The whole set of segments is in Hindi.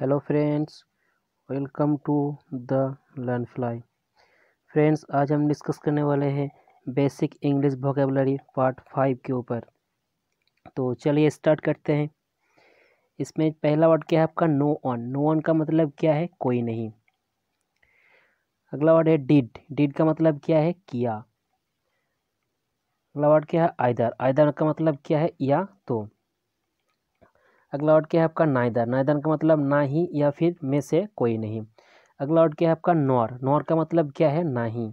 hello friends welcome to the learn fly friends आज हम डिस्कस करने वाले हैं basic English vocabulary part five के ऊपर तो चलिए स्टार्ट करते हैं इसमें पहला वर्ड क्या है आपका नो ऑन नो ऑन का मतलब क्या है कोई नहीं अगला वर्ड है डिड डिड का मतलब क्या है किया अगला वर्ड क्या है आयदर आयदर का मतलब क्या है या तो अगला वर्ड क्या है आपका नायदर नाइदर का मतलब ना ही या फिर में से कोई नहीं अगला वर्ड क्या है आपका नॉर नॉर का मतलब क्या है ना ही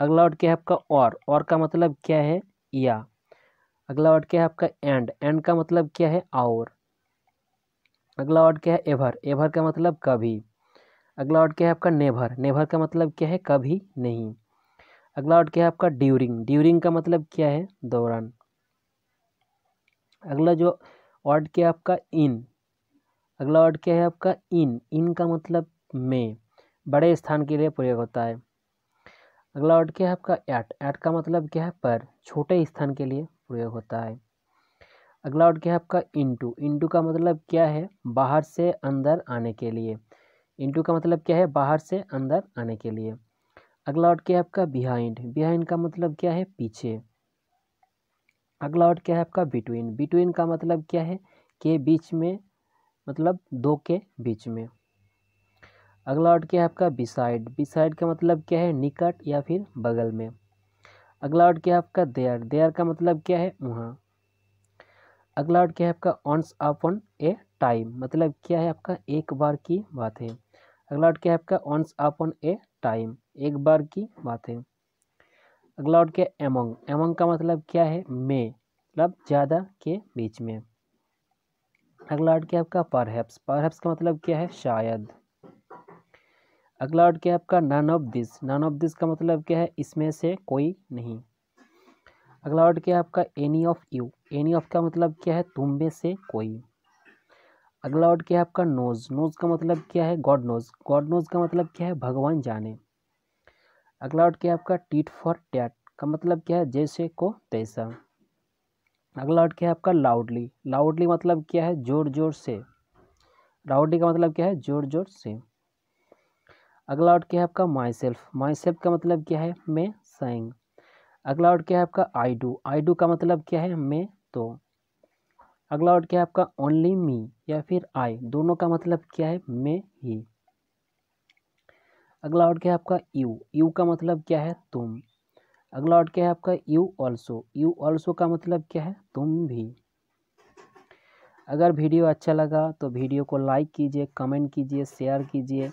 अगला वर्ड क्या है आपका और और का मतलब क्या है या अगला वर्ड क्या है आपका एंड एंड का मतलब क्या है और अगला वर्ड क्या है एवर एवर का मतलब कभी अगला वर्ड क्या है आपका नेभर नेभर का मतलब क्या है कभी नहीं अगला वर्ड क्या है आपका ड्यूरिंग ड्यूरिंग का मतलब क्या है दौरान अगला जो वर्ड क्या है आपका इन अगला वर्ड क्या है आपका इन इन का मतलब में बड़े स्थान के लिए प्रयोग होता है अगला वर्ड क्या है आपका एट एट का मतलब क्या है पर छोटे स्थान के लिए प्रयोग होता है अगला वर्ड क्या है आपका इंटू इंटू का मतलब क्या है बाहर से अंदर आने के लिए इंटू का मतलब क्या है बाहर से अंदर आने के लिए अगला वर्ड क्या है आपका बिहाइंड बिहाइंड का मतलब क्या है पीछे अगला वर्ड क्या है आपका बिटवीन बिटवीन का मतलब क्या है के बीच में मतलब दो के बीच में अगला वर्ड क्या है आपका बिसाइड बिसाइड का मतलब क्या है निकट या फिर बगल में अगला वर्ड क्या है आपका देयर देयर का मतलब क्या है वहाँ अगला वर्ड क्या है आपका अप ऑन ए टाइम मतलब क्या है आपका एक बार की बात है अगला वर्ड क्या है आपका अप ऑन ए टाइम एक बार की बात है अगला वर्ड क्या एमोंग एमोंग का मतलब क्या है मे मतलब ज़्यादा के बीच में अगला वर्ड क्या आपका परहेप्स परहेप्स का मतलब क्या है शायद अगला वर्ड क्या है आपका none of this none of this का मतलब क्या है इसमें से कोई नहीं अगला वर्ड क्या है आपका any of you any of का मतलब क्या है तुम में से कोई अगला वर्ड क्या है आपका नोज नोज का मतलब क्या है गॉड नोज गॉड नोज का मतलब क्या है भगवान जाने अगला वर्ड क्या है आपका टीट फॉर टैट का मतलब क्या है जैसे को तैसा अगला वर्ड क्या है आपका लाउडली लाउडली मतलब क्या है जोर जोर से लाउडली का मतलब क्या है जोर जोर से अगला वर्ड क्या है आपका माई सेल्फ माई सेल्फ का मतलब क्या है मैं साइंग अगला वर्ड क्या है आपका आई डू आई डू का मतलब क्या है मैं तो अगला वर्ड क्या है आपका ओनली मी या फिर आई दोनों का मतलब क्या है मैं ही अगला वर्ड क्या है आपका यू यू का मतलब क्या है तुम अगला वर्ड क्या है आपका यू ऑल्सो यू ऑल्सो का मतलब क्या है तुम भी अगर वीडियो अच्छा लगा तो वीडियो को लाइक कीजिए कमेंट कीजिए शेयर कीजिए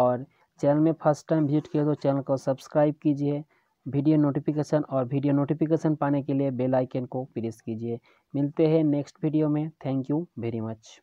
और चैनल में फर्स्ट टाइम विजिट किया तो चैनल को सब्सक्राइब कीजिए वीडियो नोटिफिकेशन और वीडियो नोटिफिकेशन पाने के लिए बेल आइकन को प्रेस कीजिए मिलते हैं नेक्स्ट वीडियो में थैंक यू वेरी मच